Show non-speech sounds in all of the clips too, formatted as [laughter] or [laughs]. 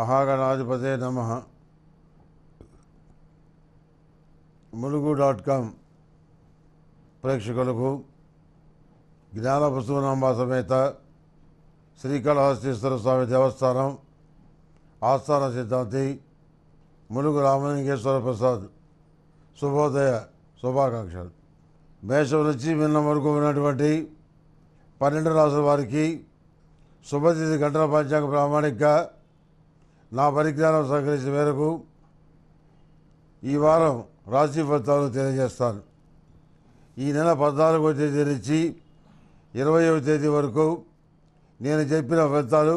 మహాగణాధిపతే నమ Mulugu dot com ప్రేక్షకులకు జ్ఞాన వసూనాంబ సమేత శ్రీకాళహస్తీశ్వర స్వామి దేవస్థానం ఆస్థాన సిద్ధాంతి ములుగు రామలింగేశ్వర ప్రసాద్ శుభోదయ శుభాకాంక్షలు మేషం నుంచి నిన్న వరకు ఉన్నటువంటి పన్నెండు రాసుల వారికి శుభతిథి గంటల పంచాంగ ప్రామాణిక నా పరిజ్ఞానం సహకరించిన మేరకు ఈ వారం రాశి ఫలితాలు తెలియజేస్తాను ఈ నెల పద్నాలుగవ తేదీ నుంచి ఇరవయవ తేదీ వరకు నేను చెప్పిన ఫలితాలు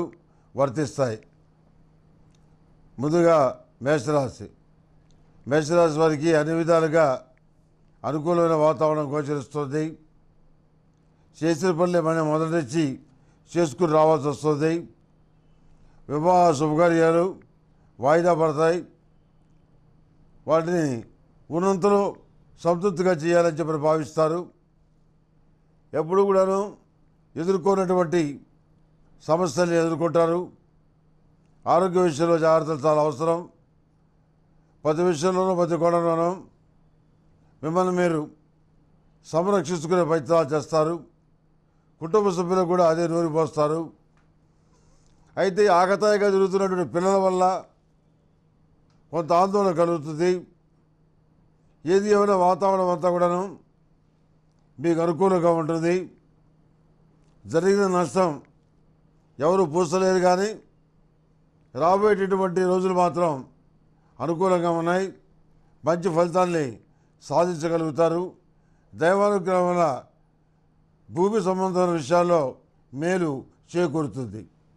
వర్తిస్తాయి ముందుగా మేషరాశి మేషరాశి వారికి అన్ని విధాలుగా అనుకూలమైన వాతావరణం గోచరిస్తుంది చేసిన పనులు మనం మొదటి నుంచి చేసుకుని రావాల్సి వస్తుంది వివాహ శుభకార్యాలు వాయిదా పడతాయి వాటిని ఉన్నంతలు సంతృప్తిగా చేయాలని చెప్పి భావిస్తారు ఎప్పుడు కూడాను ఎదుర్కొన్నటువంటి సమస్యల్ని ఎదుర్కొంటారు ఆరోగ్య విషయంలో జాగ్రత్తలు చాలా అవసరం ప్రతి విషయంలోనూ ప్రతి కోణంలోనూ మిమ్మల్ని మీరు సంరక్షించుకునే ప్రయత్నాలు చేస్తారు కుటుంబ సభ్యులకు కూడా అదే నూరిపోస్తారు అయితే ఆకతాయిగా జరుగుతున్నటువంటి పిల్లల వల్ల కొంత ఆందోళన కలుగుతుంది ఏది ఏమైనా వాతావరణం అంతా కూడాను మీకు అనుకూలంగా ఉంటుంది జరిగిన నష్టం ఎవరు పూసలేరు కానీ రాబోయేటటువంటి రోజులు మాత్రం అనుకూలంగా ఉన్నాయి మంచి ఫలితాన్ని సాధించగలుగుతారు దైవానుగ్రహం వల్ల భూమి సంబంధమైన విషయాల్లో మేలు చేకూరుతుంది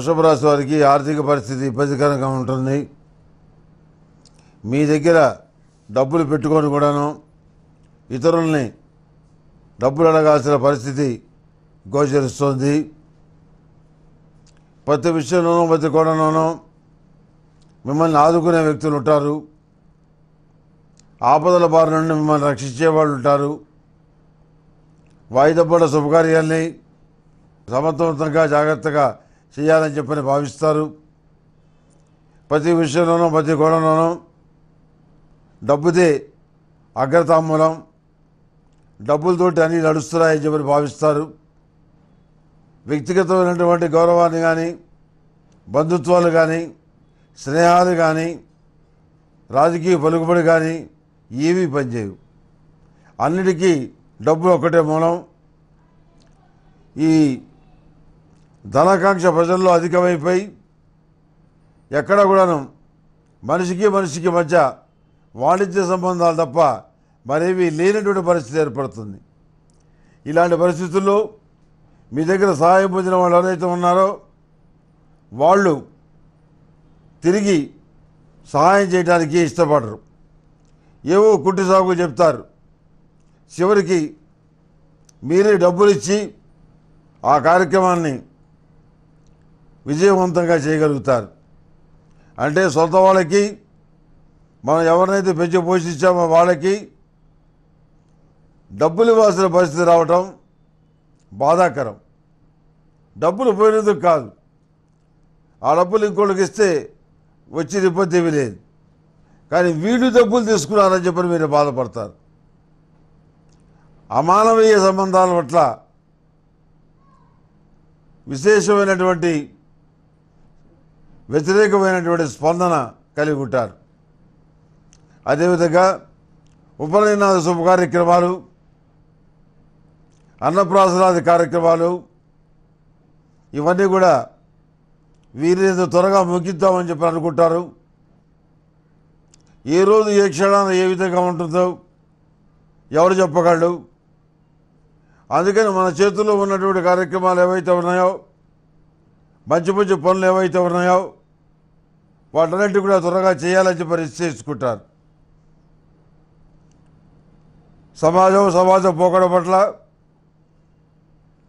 వృషభ రాశి వారికి ఆర్థిక పరిస్థితి ఇబ్బందికరంగా ఉంటుంది మీ దగ్గర డబ్బులు పెట్టుకొని కూడాను ఇతరుల్ని డబ్బులు అడగాల్సిన పరిస్థితి గోచరిస్తుంది ప్రతి విషయంలోనూ ప్రతి కోణంలోనూ మిమ్మల్ని ఆదుకునే వ్యక్తులు ఉంటారు ఆపదల బారి నుండి మిమ్మల్ని రక్షించే వాళ్ళు ఉంటారు వాయిదపడ్డ శుభకార్యాల్ని సమర్థవంతంగా జాగ్రత్తగా చేయాలని చెప్పని భావిస్తారు ప్రతి విషయంలోనూ ప్రతి గోడలోనూ డబ్బుదే అగ్రతామూలం డబ్బులతోటి అన్నీ నడుస్తున్నాయని చెప్పని భావిస్తారు వ్యక్తిగతమైనటువంటి గౌరవాన్ని కానీ బంధుత్వాలు కానీ స్నేహాలు కానీ రాజకీయ పలుకుబడి కానీ ఏమీ పనిచేయవు అన్నిటికీ డబ్బు ఒకటే మూలం ఈ ధనాకాంక్ష ప్రజల్లో అధికమైపోయి ఎక్కడ కూడాను మనిషికి మనిషికి మధ్య వాణిజ్య సంబంధాలు తప్ప మరేవి లేనటువంటి పరిస్థితి ఏర్పడుతుంది ఇలాంటి పరిస్థితుల్లో మీ దగ్గర సహాయం పొందిన వాళ్ళు ఎవరైతే ఉన్నారో వాళ్ళు తిరిగి సహాయం చేయడానికి ఇష్టపడరు ఏవో కుట్టి సాగు చెప్తారు చివరికి మీరే డబ్బులిచ్చి ఆ కార్యక్రమాన్ని విజయవంతంగా చేయగలుగుతారు అంటే సొంత వాళ్ళకి మనం ఎవరినైతే పెంచి పోషించామో వాళ్ళకి డబ్బులు ఇవ్వాల్సిన పరిస్థితి రావటం బాధాకరం డబ్బులు పోయినందుకు కాదు ఆ డబ్బులు ఇంకోళ్ళకి ఇస్తే వచ్చిన ఇబ్బంది ఏమీ లేదు కానీ వీళ్ళు డబ్బులు తీసుకున్నారని చెప్పని మీరు బాధపడతారు అమానవీయ సంబంధాల పట్ల విశేషమైనటువంటి వ్యతిరేకమైనటువంటి స్పందన కలిగి ఉంటారు అదేవిధంగా ఉపనయనాద శుభ కార్యక్రమాలు అన్నప్రాసనాది కార్యక్రమాలు ఇవన్నీ కూడా వీరిని త్వరగా ముగిద్దామని చెప్పి అనుకుంటారు ఏ రోజు ఏ క్షణాన్ని ఏ విధంగా ఉంటుందో ఎవరు చెప్పగలడు అందుకని మన చేతుల్లో ఉన్నటువంటి కార్యక్రమాలు ఏవైతే ఉన్నాయో మంచి మంచి పనులు ఏవైతే ఉన్నాయో వాటన్నిటి కూడా త్వరగా చేయాలని చెప్పి నిశ్చయించుకుంటారు సమాజం సమాజం పోకడం పట్ల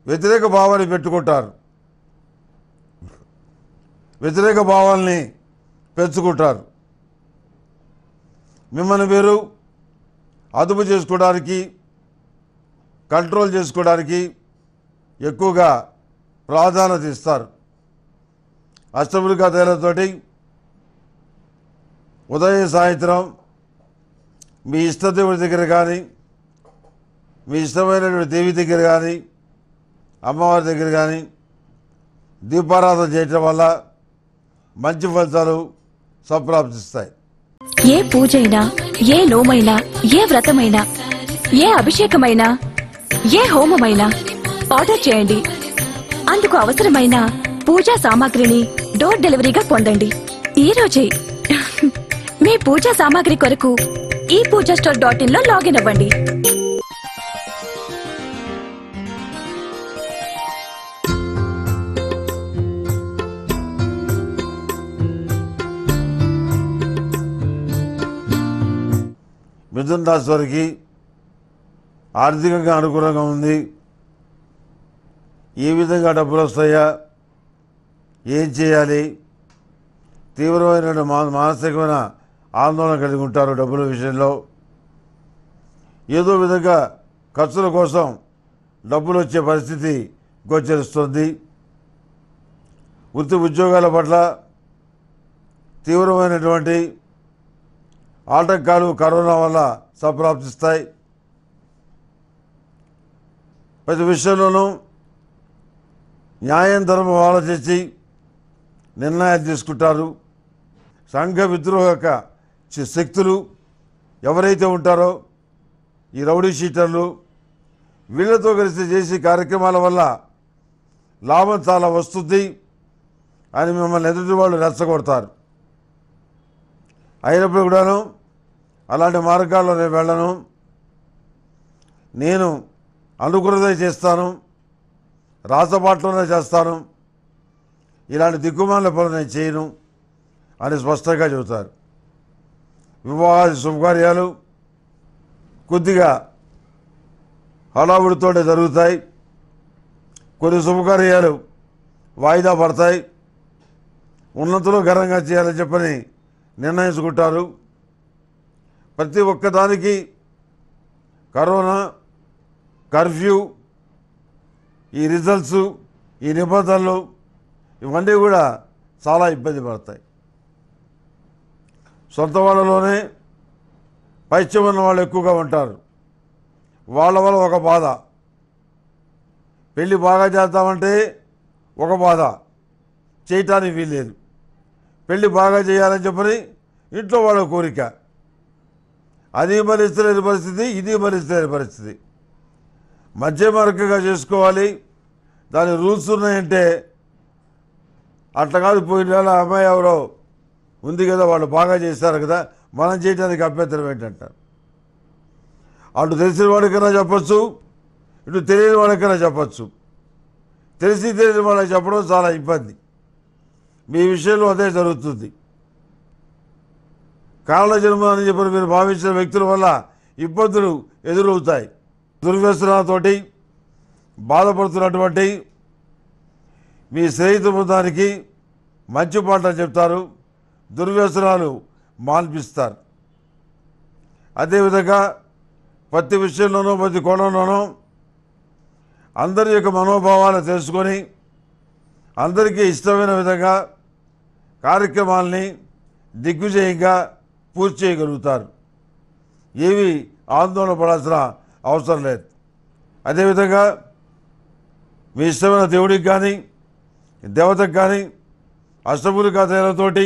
వ్యతిరేక భావాన్ని పెట్టుకుంటారు వ్యతిరేక భావాల్ని పెంచుకుంటారు మిమ్మల్ని మీరు అదుపు చేసుకోవడానికి కంట్రోల్ చేసుకోవడానికి ఎక్కువగా ప్రాధాన్యత ఇస్తారు అష్టముఖ తేలతోటి ఉదయం సాయంత్రం మీ ఇష్టదేవుడి దగ్గర కానీ మీ ఇష్టమైనటువంటి దేవి దగ్గర కానీ అమ్మవారి దగ్గర కానీ దీపారాధన చేయటం వల్ల మంచి ఫలితాలు సంప్రాప్తిస్తాయి ఏ పూజైనా ఏ నోమైనా ఏ వ్రతమైనా ఏ అభిషేకమైనా ఏ హోమమైనా ఆర్డర్ చేయండి అందుకు అవసరమైన పూజా సామాగ్రిని డోర్ డెలివరీగా పొందండి ఈ రోజే మీ పూజా సామాగ్రి కొరకు ఈ పూజా స్టోర్ డాట్ ఇన్ లో లాగిన్ అవ్వండి మిథున్ దాస్ వారికి ఆర్థికంగా అనుకూలంగా ఉంది ఏ విధంగా డబ్బులు వస్తాయా ఏం చేయాలి తీవ్రమైన మానసికమైన ఆందోళన కలిగి ఉంటారు డబ్బుల విషయంలో ఏదో విధంగా ఖర్చుల కోసం డబ్బులు వచ్చే పరిస్థితి గోచరిస్తుంది వృత్తి ఉద్యోగాల పట్ల తీవ్రమైనటువంటి ఆటంకాలు కరోనా వల్ల సంప్రాప్తిస్తాయి ప్రతి విషయంలోనూ న్యాయం ధర్మం ఆలోచించి నిర్ణయాలు తీసుకుంటారు సంఘ విద్రోహక శక్తులు ఎవరైతే ఉంటారో ఈ రౌడీ షీటర్లు వీళ్ళతో కలిసి చేసే కార్యక్రమాల వల్ల లాభం చాలా వస్తుంది అని మిమ్మల్ని ఎదుటి వాళ్ళు రెచ్చగొడతారు అయినప్పుడు కూడాను అలాంటి మార్గాల్లో నేను వెళ్ళను నేను అనుకున్నద చేస్తాను రాతపాట్లోనే చేస్తాను ఇలాంటి దిక్కుమాల పనులు నేను చేయను అని స్పష్టంగా చెబుతారు వివాహాది శుభకార్యాలు కొద్దిగా హడావుడితోనే జరుగుతాయి కొన్ని శుభకార్యాలు వాయిదా పడతాయి ఉన్నతులు ఘనంగా చేయాలని చెప్పని నిర్ణయించుకుంటారు ప్రతి ఒక్కదానికి కరోనా కర్ఫ్యూ ఈ రిజల్ట్స్ ఈ నిబంధనలు ఇవన్నీ కూడా చాలా ఇబ్బంది పడతాయి సొంత వాళ్ళలోనే పైచ్యం ఉన్న వాళ్ళు ఎక్కువగా ఉంటారు వాళ్ళ వల్ల ఒక బాధ పెళ్ళి బాగా చేద్దామంటే ఒక బాధ చేయటానికి వీల్లేదు పెళ్ళి బాగా చేయాలని చెప్పని ఇంట్లో వాళ్ళ కోరిక అది భరిస్తలేని పరిస్థితి ఇది భరిస్తలేని పరిస్థితి మధ్య మార్గంగా చేసుకోవాలి దాని రూల్స్ ఉన్నాయంటే అట్లా కాదు పోయిన వేళ అమ్మాయి ఎవరో ఉంది కదా వాళ్ళు బాగా చేస్తారు కదా మనం చేయడానికి అభ్యంతరం ఏంటంటారు అటు తెలిసిన వాడికైనా చెప్పచ్చు ఇటు తెలియని వాడికైనా చెప్పచ్చు తెలిసి తెలియని వాళ్ళకి చెప్పడం చాలా ఇబ్బంది మీ విషయంలో అదే జరుగుతుంది కాళ్ళ జన్మ అని చెప్పిన మీరు భావించిన వ్యక్తుల వల్ల ఇబ్బందులు ఎదురవుతాయి దుర్వ్యసనాలతోటి బాధపడుతున్నటువంటి మీ స్నేహితు బృందానికి మంచి పాటలు చెప్తారు దుర్వ్యసనాలు మాన్పిస్తారు అదేవిధంగా ప్రతి విషయంలోనూ ప్రతి కోణంలోనూ అందరి యొక్క మనోభావాలు తెలుసుకొని అందరికీ ఇష్టమైన విధంగా కార్యక్రమాల్ని దిగ్విజయంగా పూర్తి చేయగలుగుతారు ఏవి ఆందోళన పడాల్సిన అవసరం లేదు అదేవిధంగా మీ ఇష్టమైన దేవుడికి కానీ దేవతకు కానీ అష్టపూరి కథలతోటి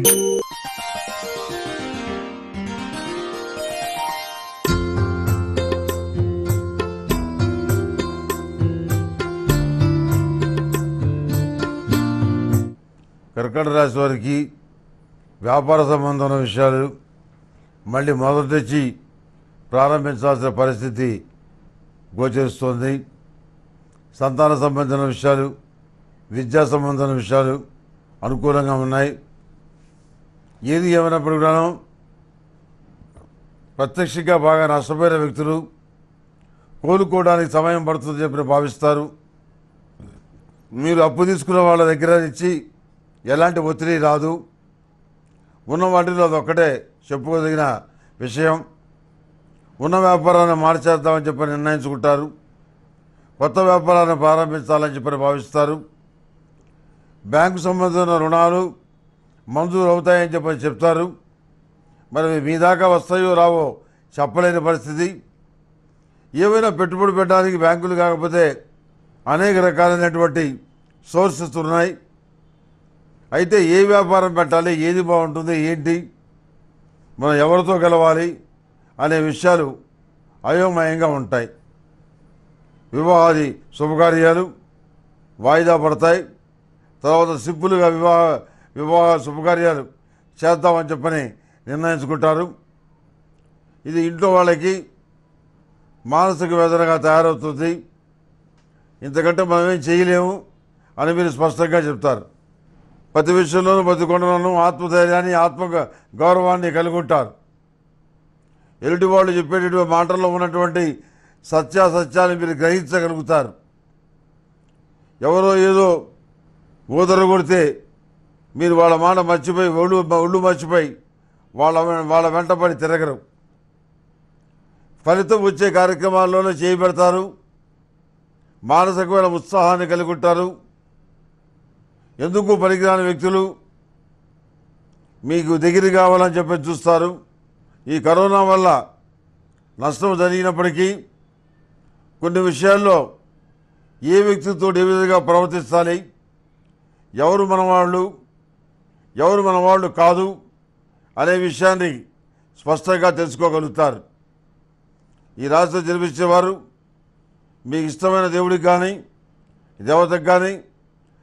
కర్కట రాశి వారికి వ్యాపార సంబంధమైన విషయాలు మళ్ళీ మొదటిచ్చి ప్రారంభించాల్సిన పరిస్థితి గోచరిస్తోంది సంతాన సంబంధమైన విషయాలు విద్యా సంబంధమైన విషయాలు అనుకూలంగా ఉన్నాయి ఏది ఏమైనప్పుడు కూడా ప్రత్యక్షంగా బాగా నష్టపోయిన వ్యక్తులు కోలుకోవడానికి సమయం పడుతుంది చెప్పి భావిస్తారు మీరు అప్పు తీసుకున్న వాళ్ళ దగ్గర ఇచ్చి ఎలాంటి ఒత్తిడి రాదు ఉన్న వాటిలో అదొక్కటే చెప్పుకోదగిన విషయం ఉన్న వ్యాపారాన్ని మార్చేద్దామని చెప్పి నిర్ణయించుకుంటారు కొత్త వ్యాపారాన్ని ప్రారంభించాలని చెప్పి భావిస్తారు బ్యాంకు సంబంధించిన రుణాలు మంజూరు అవుతాయని చెప్పని చెప్తారు మరి మీ దాకా వస్తాయో రావో చెప్పలేని పరిస్థితి ఏవైనా పెట్టుబడి పెట్టడానికి బ్యాంకులు కాకపోతే అనేక రకాలైనటువంటి సోర్సెస్ ఉన్నాయి అయితే ఏ వ్యాపారం పెట్టాలి ఏది బాగుంటుంది ఏంటి మనం ఎవరితో గెలవాలి అనే విషయాలు అయోమయంగా ఉంటాయి వివాహాది శుభకార్యాలు వాయిదా పడతాయి తర్వాత సింపుల్గా వివాహ వివాహ శుభకార్యాలు చేద్దామని చెప్పని నిర్ణయించుకుంటారు ఇది ఇంట్లో వాళ్ళకి మానసిక వేదనగా తయారవుతుంది ఇంతకంటే మనమేం చేయలేము అని మీరు స్పష్టంగా చెప్తారు ప్రతి విషయంలోనూ బతికొండలను ఆత్మధైర్యాన్ని ఆత్మ గౌరవాన్ని కలుగుంటారు ఎదుటి వాళ్ళు చెప్పేటటువంటి మాటల్లో ఉన్నటువంటి సత్యాసత్యాన్ని మీరు గ్రహించగలుగుతారు ఎవరో ఏదో ఊదర కొడితే మీరు వాళ్ళ మాట మర్చిపోయి ఒళ్ళు ఒళ్ళు మర్చిపోయి వాళ్ళ వాళ్ళ వెంటబడి తిరగరు ఫలితం వచ్చే కార్యక్రమాల్లోనే చేయబెడతారు మానసికమైన ఉత్సాహాన్ని కలిగి ఉంటారు ఎందుకు పనికిరాని వ్యక్తులు మీకు దగ్గర కావాలని చెప్పి చూస్తారు ఈ కరోనా వల్ల నష్టం జరిగినప్పటికీ కొన్ని విషయాల్లో ఏ వ్యక్తితో ఏ విధంగా ప్రవర్తిస్తాలి ఎవరు మన వాళ్ళు ఎవరు మన వాళ్ళు కాదు అనే విషయాన్ని స్పష్టంగా తెలుసుకోగలుగుతారు ఈ రాష్ట్రం జన్మించేవారు మీకు ఇష్టమైన దేవుడికి కానీ దేవతకు కానీ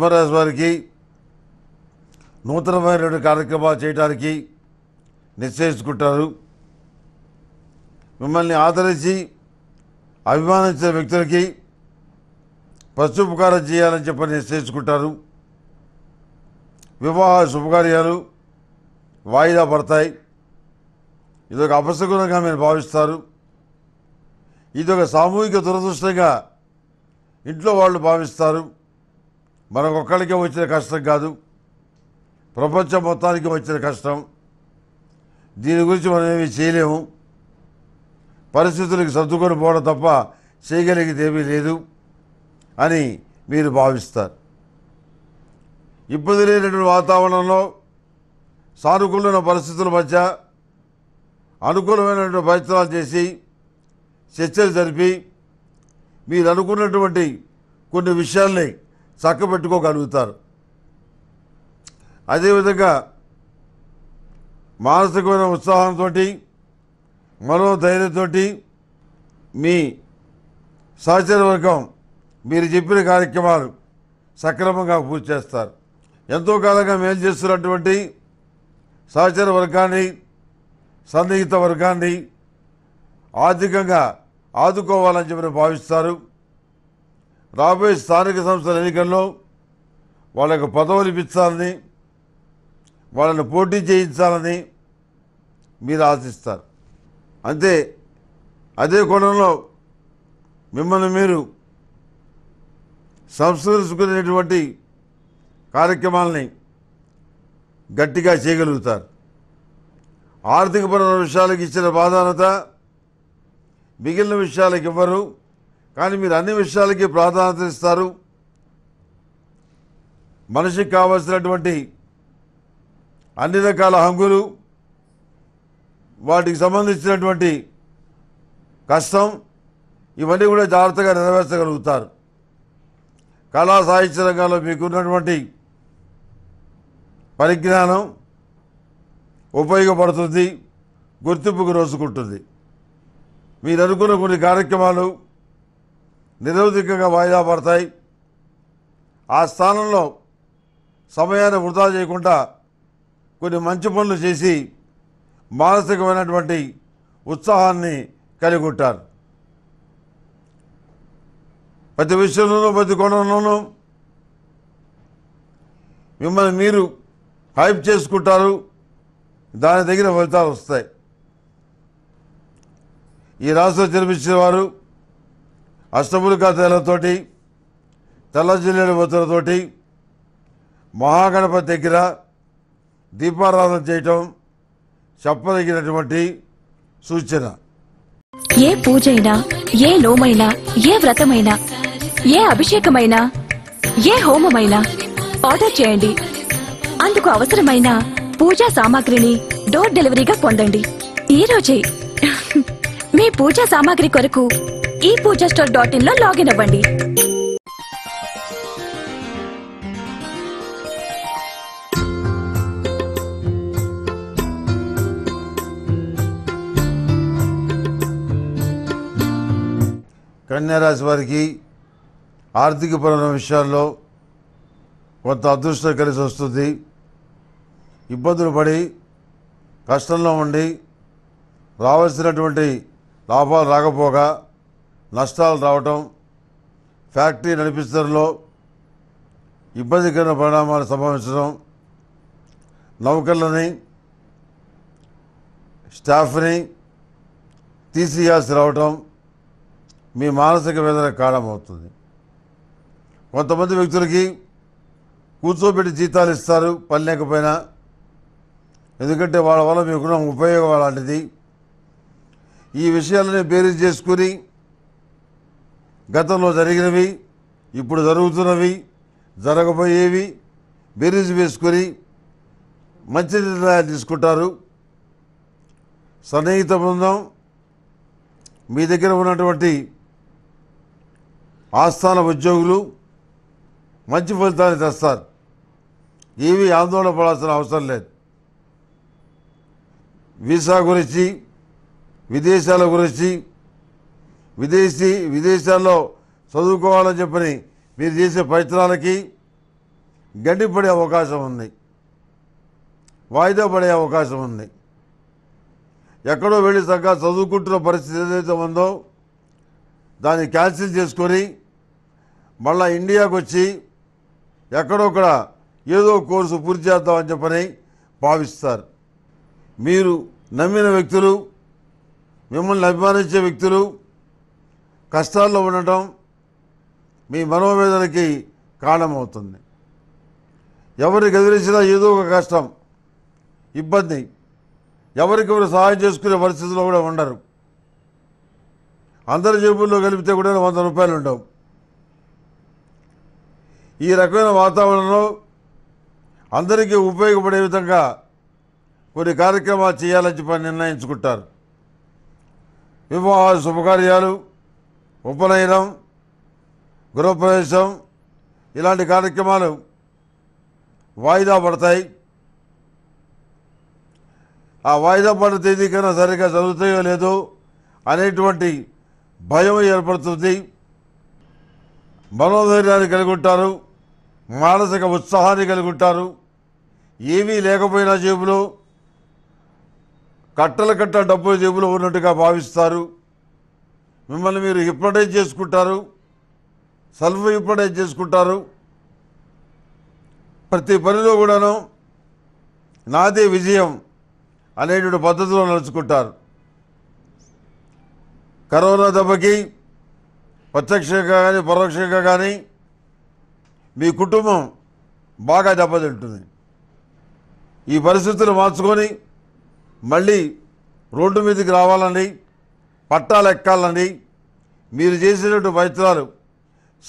సింహరాజు వారికి నూతనమైనటువంటి కార్యక్రమాలు చేయడానికి నిశ్చయించుకుంటారు మిమ్మల్ని ఆదరించి అభిమానించిన వ్యక్తులకి ప్రత్యుపకారం చేయాలని చెప్పని నిశ్చయించుకుంటారు వివాహ శుభకార్యాలు వాయిదా పడతాయి ఇది ఒక అపశకునంగా మీరు భావిస్తారు ఇది ఒక సామూహిక దురదృష్టంగా ఇంట్లో వాళ్ళు భావిస్తారు మరొకొక్కడికి వచ్చిన కష్టం కాదు ప్రపంచం మొత్తానికి వచ్చిన కష్టం దీని గురించి మనం ఏమీ చేయలేము పరిస్థితులకు సర్దుకొని పోవడం తప్ప చేయగలిగేది ఏమీ లేదు అని మీరు భావిస్తారు ఇబ్బంది లేనటువంటి వాతావరణంలో సానుకూలమైన పరిస్థితుల మధ్య అనుకూలమైనటువంటి ప్రయత్నాలు చేసి చర్చలు జరిపి మీరు అనుకున్నటువంటి కొన్ని విషయాల్ని చక్కబెట్టుకోగలుగుతారు అదేవిధంగా మానసికమైన ఉత్సాహంతో మనోధైర్యంతో మీ సహచర వర్గం మీరు చెప్పిన కార్యక్రమాలు సక్రమంగా పూర్తి చేస్తారు ఎంతో కాలంగా మేలు చేస్తున్నటువంటి సహచర వర్గాన్ని సన్నిహిత వర్గాన్ని ఆర్థికంగా ఆదుకోవాలని చెప్పి భావిస్తారు రాబోయే స్థానిక సంస్థల ఎన్నికల్లో వాళ్ళకు పదవులు ఇప్పించాలని వాళ్ళని పోటీ చేయించాలని మీరు ఆశిస్తారు అంతే అదే కోణంలో మిమ్మల్ని మీరు సంస్కరించుకునేటువంటి కార్యక్రమాలని గట్టిగా చేయగలుగుతారు పరమైన విషయాలకు ఇచ్చిన ప్రాధాన్యత మిగిలిన విషయాలకు ఇవ్వరు కానీ మీరు అన్ని విషయాలకి ప్రాధాన్యత ఇస్తారు మనిషికి కావలసినటువంటి అన్ని రకాల హంగులు వాటికి సంబంధించినటువంటి కష్టం ఇవన్నీ కూడా జాగ్రత్తగా నెరవేర్చగలుగుతారు కళా సాహిత్య రంగంలో మీకున్నటువంటి పరిజ్ఞానం ఉపయోగపడుతుంది గుర్తింపుకు రోజుకుంటుంది మీరు అనుకున్న కొన్ని కార్యక్రమాలు నిరవధికంగా వాయిదా పడతాయి ఆ స్థానంలో సమయాన్ని వృధా చేయకుండా కొన్ని మంచి పనులు చేసి మానసికమైనటువంటి ఉత్సాహాన్ని కలిగి ఉంటారు ప్రతి విషయంలోనూ ప్రతి కోణంలోనూ మిమ్మల్ని మీరు హైప్ చేసుకుంటారు దాని దగ్గర ఫలితాలు వస్తాయి ఈ రాష్ట్రం జన్మించిన వారు అష్టములికా తెల్లతోటి తెల్లజిల్లెడు బొత్తులతోటి మహాగణపతి దగ్గర దీపారాధన చేయటం చెప్పదగినటువంటి సూచన ఏ పూజైనా ఏ లోమైనా ఏ వ్రతమైనా ఏ అభిషేకమైనా ఏ హోమమైనా ఆర్డర్ చేయండి అందుకు అవసరమైన పూజా సామాగ్రిని డోర్ డెలివరీగా పొందండి ఈ రోజే మీ పూజా సామాగ్రి కొరకు ఈ పూజ స్టోర్ డాట్ ఇన్ లో లాగిన్ అవ్వండి కన్యారాశి వారికి ఆర్థికపరమైన విషయాల్లో కొంత అదృష్టం కలిసి వస్తుంది ఇబ్బందులు పడి కష్టంలో ఉండి రావాల్సినటువంటి లాభాలు రాకపోగా నష్టాలు రావటం ఫ్యాక్టరీ నడిపిస్తడంలో ఇబ్బందికరమైన పరిణామాలు సంభవించడం నౌకర్లని స్టాఫ్ని తీసియాల్సి రావటం మీ మానసిక వేదన కారణమవుతుంది కొంతమంది వ్యక్తులకి కూర్చోబెట్టి జీతాలు ఇస్తారు పని లేకపోయినా ఎందుకంటే వాళ్ళ వల్ల మీకున్న ఉపయోగం అలాంటిది ఈ విషయాలని బేరీజ్ చేసుకుని గతంలో జరిగినవి ఇప్పుడు జరుగుతున్నవి జరగబోయేవి బేరీజ్ వేసుకొని మంచి నిర్ణయాలు తీసుకుంటారు సన్నిహిత బృందం మీ దగ్గర ఉన్నటువంటి ఆస్థాన ఉద్యోగులు మంచి ఫలితాన్ని తెస్తారు ఏవి ఆందోళన పడాల్సిన అవసరం లేదు వీసా గురించి విదేశాల గురించి విదేశీ విదేశాల్లో చదువుకోవాలని చెప్పని మీరు చేసే ప్రయత్నాలకి గడ్డిపడే అవకాశం ఉంది వాయిదా పడే అవకాశం ఉంది ఎక్కడో వెళ్ళి తగ్గ చదువుకుంటున్న పరిస్థితి ఏదైతే ఉందో దాన్ని క్యాన్సిల్ చేసుకొని మళ్ళీ ఇండియాకు వచ్చి ఎక్కడొక్కడ ఏదో కోర్సు పూర్తి చేద్దామని చెప్పని భావిస్తారు మీరు నమ్మిన వ్యక్తులు మిమ్మల్ని అభిమానించే వ్యక్తులు కష్టాల్లో ఉండటం మీ మనోవేదనకి కారణమవుతుంది ఎవరికి ఎదిరించినా ఏదో ఒక కష్టం ఇబ్బంది ఎవరికి ఎవరు సహాయం చేసుకునే పరిస్థితిలో కూడా ఉండరు అందరి జేబుల్లో కలిపితే కూడా వంద రూపాయలు ఉండవు ఈ రకమైన వాతావరణంలో అందరికీ ఉపయోగపడే విధంగా కొన్ని కార్యక్రమాలు చేయాలని చెప్పి నిర్ణయించుకుంటారు వివాహ శుభకార్యాలు ఉపనయనం గృహప్రవేశం ఇలాంటి కార్యక్రమాలు వాయిదా పడతాయి ఆ వాయిదా పడిన తేదీ కన్నా సరిగ్గా జరుగుతాయో లేదో అనేటువంటి భయం ఏర్పడుతుంది మనోధైర్యాన్ని కలిగి ఉంటారు మానసిక ఉత్సాహాన్ని కలిగి ఉంటారు ఏమీ లేకపోయినా జేబులో కట్టల కట్ట డబ్బులు జేబులో ఉన్నట్టుగా భావిస్తారు మిమ్మల్ని మీరు హిప్నటైజ్ చేసుకుంటారు సెల్ఫ్ హిప్నటైజ్ చేసుకుంటారు ప్రతి పనిలో కూడాను నాదే విజయం అనేటువంటి పద్ధతిలో నడుచుకుంటారు కరోనా దెబ్బకి ప్రత్యక్షంగా కానీ పరోక్షంగా కానీ మీ కుటుంబం బాగా దెబ్బతింటుంది ఈ పరిస్థితులు మార్చుకొని మళ్ళీ రోడ్డు మీదకి రావాలని పట్టాలు ఎక్కాలని మీరు చేసినటువంటి ప్రయత్నాలు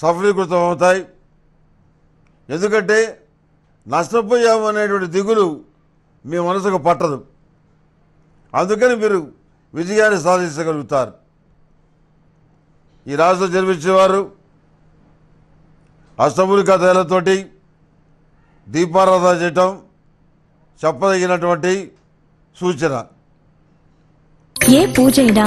సఫలీకృతం అవుతాయి ఎందుకంటే నష్టపోయాము అనేటువంటి దిగులు మీ మనసుకు పట్టదు అందుకని మీరు విజయాన్ని సాధించగలుగుతారు ఈ రాష్ట్రం జన్మించేవారు అష్టమూలిక తైలతోటి దీపారాధన చేయటం చెప్పదగినటువంటి సూచన ఏ పూజైనా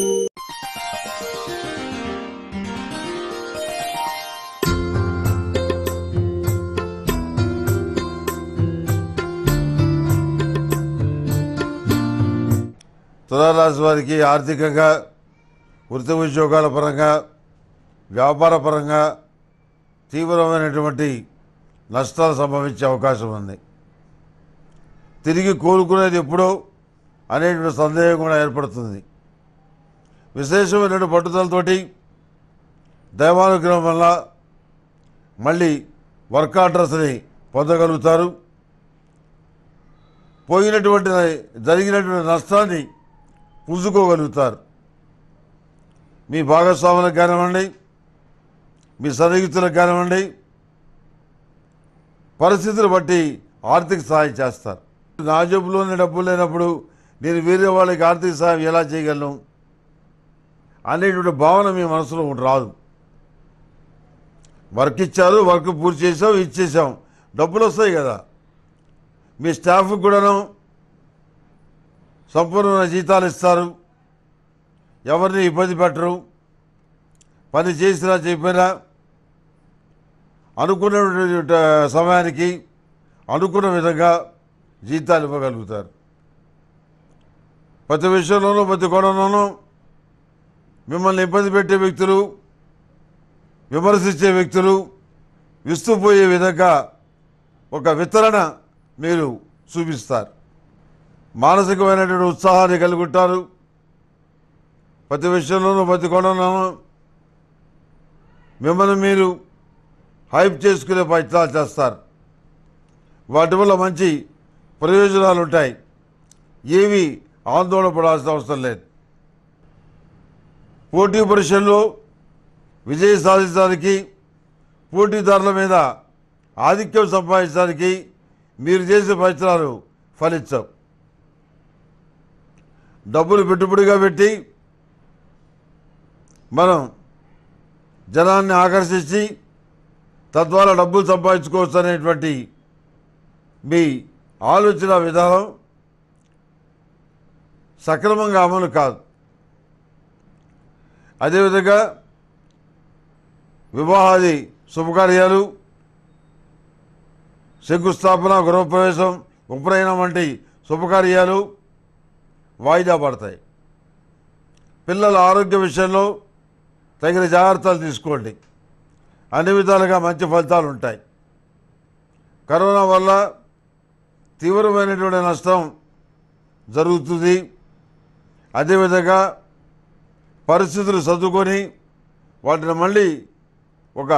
తులారాశి వారికి ఆర్థికంగా వృత్తి ఉద్యోగాల పరంగా వ్యాపార పరంగా తీవ్రమైనటువంటి నష్టాలు సంభవించే అవకాశం ఉంది తిరిగి కోలుకునేది ఎప్పుడో అనేటువంటి సందేహం కూడా ఏర్పడుతుంది విశేషమైనటువంటి పట్టుదలతోటి దైవానుగ్రహం వల్ల మళ్ళీ వర్క్ అడ్రస్ని పొందగలుగుతారు పోయినటువంటి జరిగినటువంటి నష్టాన్ని పుంజుకోగలుగుతారు మీ భాగస్వాములకు కానివ్వండి మీ సన్నిహితులకు కానివ్వండి పరిస్థితులు బట్టి ఆర్థిక సహాయం చేస్తారు నా జబ్బులోనే డబ్బులు లేనప్పుడు నేను వేరే వాళ్ళకి ఆర్థిక సహాయం ఎలా చేయగలను అనేటువంటి భావన మీ మనసులో రాదు వర్క్ ఇచ్చారు వర్క్ పూర్తి చేసాం ఇచ్చేసాం డబ్బులు వస్తాయి కదా మీ స్టాఫ్కి కూడాను సంపూర్ణ జీతాలు ఇస్తారు ఎవరిని ఇబ్బంది పెట్టరు పని చేసినా చెప్పినా అనుకున్నటువంటి సమయానికి అనుకున్న విధంగా జీతాలు ఇవ్వగలుగుతారు ప్రతి విషయంలోనూ ప్రతి కోణంలోనూ మిమ్మల్ని ఇబ్బంది పెట్టే వ్యక్తులు విమర్శించే వ్యక్తులు విస్తుపోయే విధంగా ఒక వితరణ మీరు చూపిస్తారు మానసికమైనటువంటి ఉత్సాహాన్ని కలుగుంటారు ప్రతి విషయంలోనూ ప్రతి కొండలోనూ మిమ్మల్ని మీరు హైప్ చేసుకునే ప్రయత్నాలు చేస్తారు వాటి వల్ల మంచి ప్రయోజనాలు ఉంటాయి ఏవి ఆందోళన పడాల్సిన అవసరం లేదు పోటీ పరీక్షల్లో విజయం సాధించడానికి పోటీదారుల మీద ఆధిక్యం సంపాదించడానికి మీరు చేసే ప్రయత్నాలు ఫలించవు డబ్బులు పెట్టుబడిగా పెట్టి మనం జనాన్ని ఆకర్షించి తద్వారా డబ్బులు సంపాదించుకోవచ్చు అనేటువంటి మీ ఆలోచన విధానం సక్రమంగా అమలు కాదు అదేవిధంగా వివాహాది శుభకార్యాలు శంకుస్థాపన గృహప్రవేశం ఉపనయనం వంటి శుభకార్యాలు వాయిదా పడతాయి పిల్లల ఆరోగ్య విషయంలో తగిన జాగ్రత్తలు తీసుకోండి అన్ని విధాలుగా మంచి ఫలితాలు ఉంటాయి కరోనా వల్ల తీవ్రమైనటువంటి నష్టం జరుగుతుంది అదేవిధంగా పరిస్థితులు సర్దుకొని వాటిని మళ్ళీ ఒక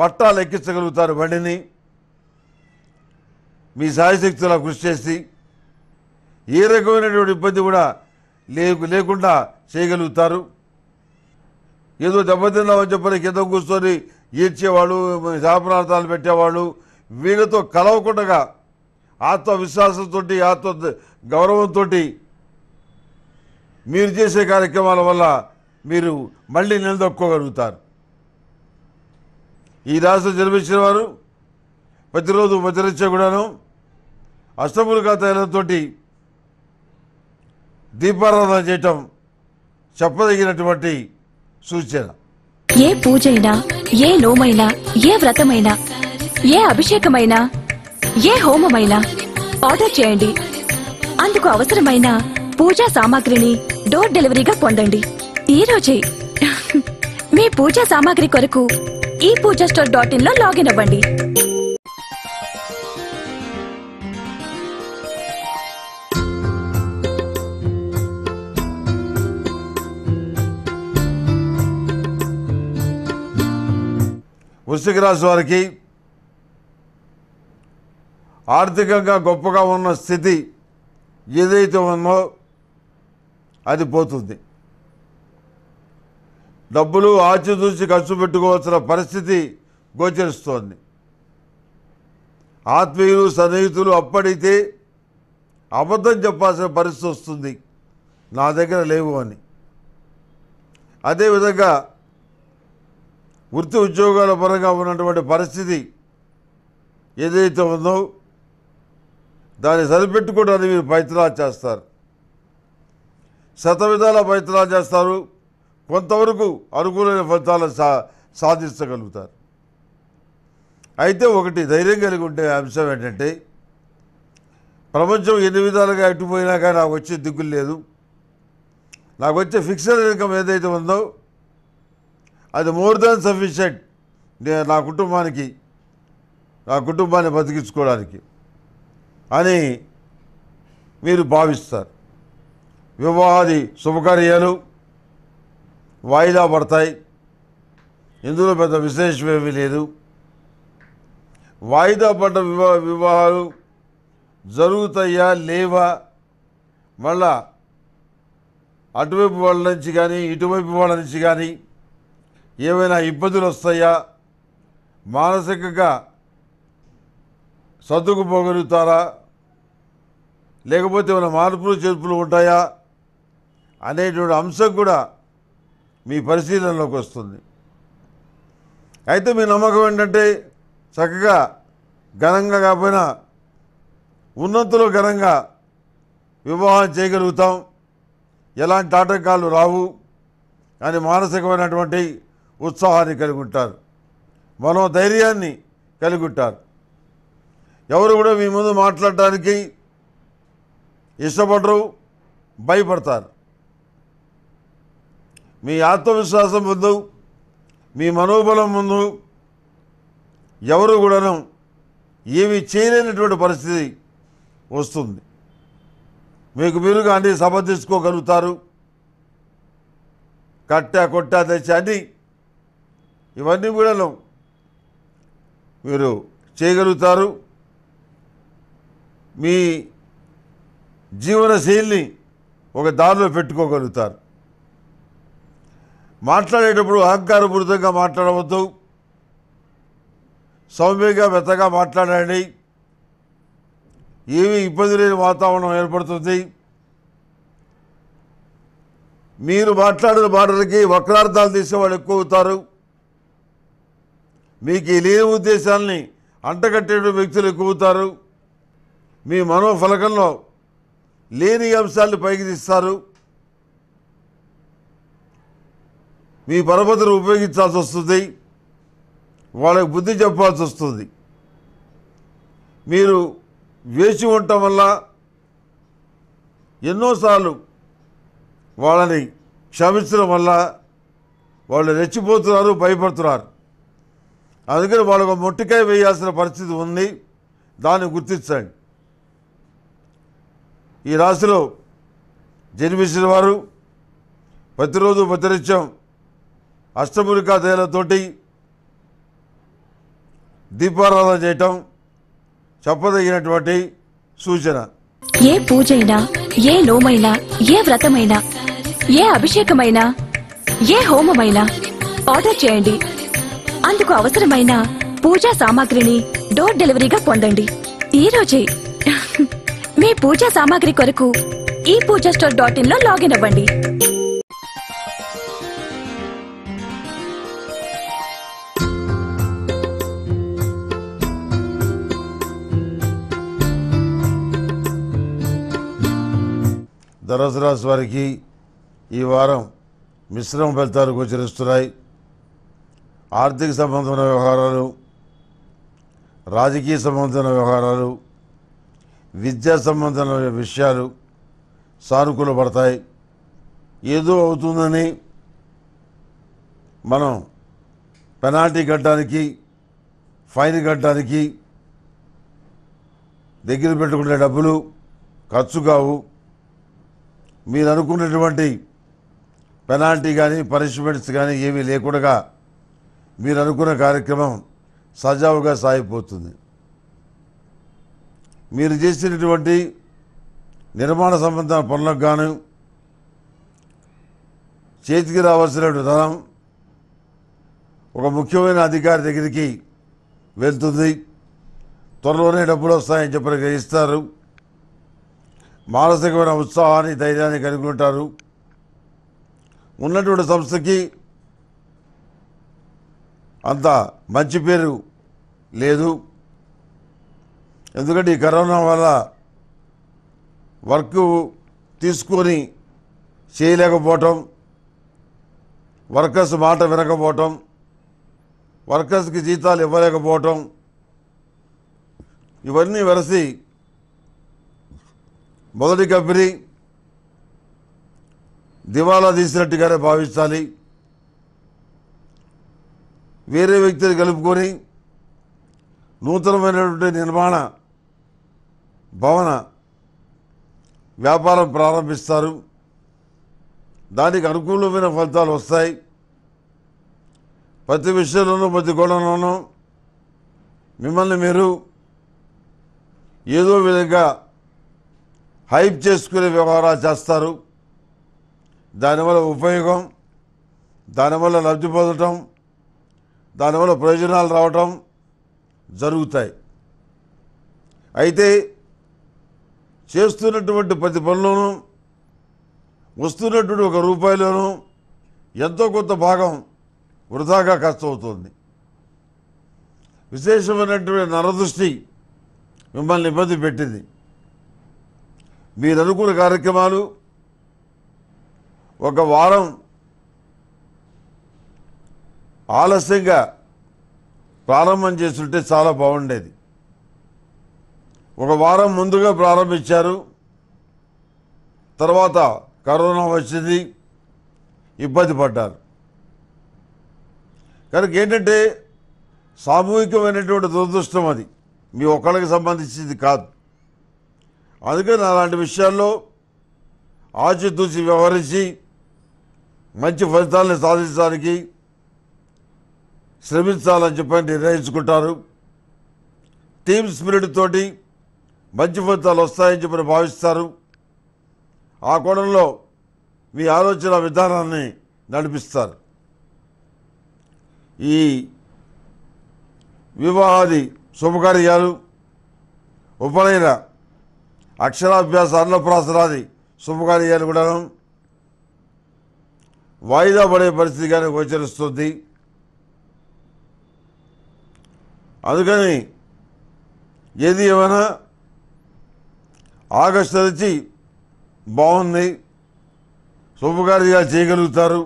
పట్టాలు ఎక్కించగలుగుతారు బండిని మీ సాయశక్తులా కృషి చేసి ఏ రకమైనటువంటి ఇబ్బంది కూడా లేకు లేకుండా చేయగలుగుతారు ఏదో దెబ్బతిన్నామని చెప్పని కింద కూర్చొని ఈడ్చేవాళ్ళు శాపనార్థాలు పెట్టేవాళ్ళు వీళ్ళతో కలవకుండా ఆత్మవిశ్వాసంతో ఆత్మ గౌరవంతో మీరు చేసే కార్యక్రమాల వల్ల మీరు మళ్ళీ నిలదొక్కోగలుగుతారు ఈ రాష్ట్ర జన్మించిన వారు ప్రతిరోజు ప్రతిరచ్చ కూడాను అష్టములుగా తైలంతో దీపారాధన చేయటం చెప్పదగినటువంటి సూచన ఏ పూజైనా ఏ నోమైనా ఏ వ్రతమైనా ఏ అభిషేకమైనా ఏ హోమమైనా ఆర్డర్ చేయండి అందుకు అవసరమైన పూజా సామాగ్రిని డోర్ డెలివరీగా పొందండి ఈ రోజే మీ పూజా సామాగ్రి కొరకు ఈ పూజా స్టోర్ డాట్ ఇన్ లో లాగిన్ అవ్వండి వృశ్చిక రాశి వారికి ఆర్థికంగా గొప్పగా ఉన్న స్థితి ఏదైతే ఉందో అది పోతుంది డబ్బులు ఆచితూచి ఖర్చు పెట్టుకోవాల్సిన పరిస్థితి గోచరిస్తోంది ఆత్మీయులు సన్నిహితులు అప్పడితే అబద్ధం చెప్పాల్సిన పరిస్థితి వస్తుంది నా దగ్గర లేవు అని అదేవిధంగా వృత్తి ఉద్యోగాల పరంగా ఉన్నటువంటి పరిస్థితి ఏదైతే ఉందో దాన్ని సరిపెట్టుకోవడానికి మీరు ప్రయత్నాలు చేస్తారు శత విధాల ప్రయత్నాలు చేస్తారు కొంతవరకు అనుకూలమైన ఫలితాలను సా సాధించగలుగుతారు అయితే ఒకటి ధైర్యం కలిగి ఉండే అంశం ఏంటంటే ప్రపంచం ఎన్ని విధాలుగా ఎట్టుపోయినాక నాకు వచ్చే దిగులు లేదు నాకు వచ్చే ఫిక్స్డ్ ఇన్కమ్ ఏదైతే ఉందో అది మోర్ దాన్ సఫిషియంట్ నా కుటుంబానికి నా కుటుంబాన్ని బతికించుకోవడానికి అని మీరు భావిస్తారు వివాహాది శుభకార్యాలు వాయిదా పడతాయి ఇందులో పెద్ద విశేషమేమీ లేదు వాయిదా పడ్డ వివా వివాహాలు జరుగుతాయా లేవా మళ్ళా అటువైపు వాళ్ళ నుంచి కానీ ఇటువైపు వాళ్ళ నుంచి కానీ ఏవైనా ఇబ్బందులు వస్తాయా మానసికంగా సర్దుకుపోగలుగుతారా లేకపోతే ఏమైనా మార్పులు చేర్పులు ఉంటాయా అనేటువంటి అంశం కూడా మీ పరిశీలనలోకి వస్తుంది అయితే మీ నమ్మకం ఏంటంటే చక్కగా ఘనంగా కాకపోయినా ఉన్నతులు ఘనంగా వివాహం చేయగలుగుతాం ఎలాంటి ఆటంకాలు రావు అని మానసికమైనటువంటి ఉత్సాహాన్ని కలిగి ఉంటారు మనోధైర్యాన్ని కలిగి ఉంటారు ఎవరు కూడా మీ ముందు మాట్లాడటానికి ఇష్టపడరు భయపడతారు మీ ఆత్మవిశ్వాసం ముందు మీ మనోబలం ముందు ఎవరు కూడాను ఏమి చేయలేనటువంటి పరిస్థితి వస్తుంది మీకు మీరుగా అన్నీ సమర్థించుకోగలుగుతారు కట్టా కొట్టా తెచ్చి అన్నీ ఇవన్నీ కూడాను మీరు చేయగలుగుతారు మీ జీవనశైలిని ఒక దారిలో పెట్టుకోగలుగుతారు మాట్లాడేటప్పుడు అహంకారపూరితంగా మాట్లాడవద్దు సౌమ్యంగా మెత్తగా మాట్లాడండి ఏమీ ఇబ్బంది లేని వాతావరణం ఏర్పడుతుంది మీరు మాట్లాడిన మాటలకి వక్రార్థాలు తీసేవాళ్ళు ఎక్కువ అవుతారు మీకు ఈ లేని ఉద్దేశాలని అంటగట్టే వ్యక్తులు ఎక్కువతారు మీ మనోఫలకంలో లేని అంశాలను పైకి తీస్తారు మీ పరపతిని ఉపయోగించాల్సి వస్తుంది వాళ్ళకి బుద్ధి చెప్పాల్సి వస్తుంది మీరు వేచి ఉండటం వల్ల ఎన్నోసార్లు వాళ్ళని క్షమించడం వల్ల వాళ్ళు రెచ్చిపోతున్నారు భయపడుతున్నారు నా దగ్గర వాళ్ళకు మొట్టికాయ వేయాల్సిన పరిస్థితి ఉంది దాన్ని గుర్తించండి ఈ రాశిలో జన్మించిన వారు ప్రతిరోజు ప్రతినిత్యం అష్టమురికా దయలతోటి దీపారాధన చేయటం చెప్పదగినటువంటి సూచన ఏ పూజైనా ఏ లోమైనా ఏ వ్రతమైనా ఏ అభిషేకమైనా ఏ హోమమైనా ఆర్డర్ చేయండి అందుకు అవసరమైన పూజా సామాగ్రిని డోర్ డెలివరీగా పొందండి ఈ రోజే మీ పూజా సామాగ్రి కొరకు ఈ పూజా స్టోర్ డాట్ ఇన్ లో లాగిన్ అవ్వండి ధనుసు వారికి ఈ వారం మిశ్రమ ఫలితాలు గోచరిస్తున్నాయి ఆర్థిక సంబంధమైన వ్యవహారాలు రాజకీయ సంబంధమైన వ్యవహారాలు విద్యా సంబంధమైన విషయాలు సానుకూల పడతాయి ఏదో అవుతుందని మనం పెనాల్టీ కట్టడానికి ఫైన్ కట్టడానికి దగ్గర పెట్టుకునే డబ్బులు ఖర్చు కావు మీరు అనుకున్నటువంటి పెనాల్టీ కానీ పనిష్మెంట్స్ కానీ ఏమీ లేకుండా మీరు అనుకున్న కార్యక్రమం సజావుగా సాగిపోతుంది మీరు చేసినటువంటి నిర్మాణ సంబంధ పనులకు గాను చేతికి రావాల్సిన ధనం ఒక ముఖ్యమైన అధికారి దగ్గరికి వెళ్తుంది త్వరలోనే డబ్బులు వస్తాయని చెప్పని గ్రహిస్తారు మానసికమైన ఉత్సాహాన్ని ధైర్యాన్ని కలిగి ఉంటారు ఉన్నటువంటి సంస్థకి అంత మంచి పేరు లేదు ఎందుకంటే ఈ కరోనా వల్ల వర్క్ తీసుకొని చేయలేకపోవటం వర్కర్స్ మాట వినకపోవటం వర్కర్స్కి జీతాలు ఇవ్వలేకపోవటం ఇవన్నీ వెరసి మొదటి కంపెనీ దివాలా తీసినట్టుగానే భావించాలి వేరే వ్యక్తిని కలుపుకొని నూతనమైనటువంటి నిర్మాణ భవన వ్యాపారం ప్రారంభిస్తారు దానికి అనుకూలమైన ఫలితాలు వస్తాయి ప్రతి విషయంలోనూ ప్రతి కోణంలోనూ మిమ్మల్ని మీరు ఏదో విధంగా హైప్ చేసుకునే వ్యవహారాలు చేస్తారు దానివల్ల ఉపయోగం దానివల్ల లబ్ధి పొందటం దానివల్ల ప్రయోజనాలు రావటం జరుగుతాయి అయితే చేస్తున్నటువంటి ప్రతి పనిలోనూ వస్తున్నటువంటి ఒక రూపాయిలోనూ ఎంతో కొంత భాగం వృధాగా ఖర్చు అవుతుంది విశేషమైనటువంటి నరదృష్టి మిమ్మల్ని ఇబ్బంది పెట్టింది మీరు అనుకున్న కార్యక్రమాలు ఒక వారం ఆలస్యంగా ప్రారంభం చేస్తుంటే చాలా బాగుండేది ఒక వారం ముందుగా ప్రారంభించారు తర్వాత కరోనా వచ్చింది ఇబ్బంది పడ్డారు కనుక ఏంటంటే సామూహికమైనటువంటి దురదృష్టం అది మీ ఒక్కళ్ళకి సంబంధించింది కాదు అందుకని అలాంటి విషయాల్లో ఆచితూచి వ్యవహరించి మంచి ఫలితాలను సాధించడానికి శ్రమించాలని చెప్పని నిర్ణయించుకుంటారు టీమ్ స్పిరిట్ తోటి మంచి ఫలితాలు వస్తాయని చెప్పని భావిస్తారు ఆ కోణంలో మీ ఆలోచన విధానాన్ని నడిపిస్తారు ఈ వివాహాది శుభకార్యాలు ఉపనయన అక్షరాభ్యాస అన్నప్రాసనాది శుభకార్యాలు కూడాను వాయిదా పడే పరిస్థితిగానే గోచరిస్తుంది అందుకని ఏది ఏమైనా ఆగస్టు తెచ్చి బాగుంది శుభకార్యాలు చేయగలుగుతారు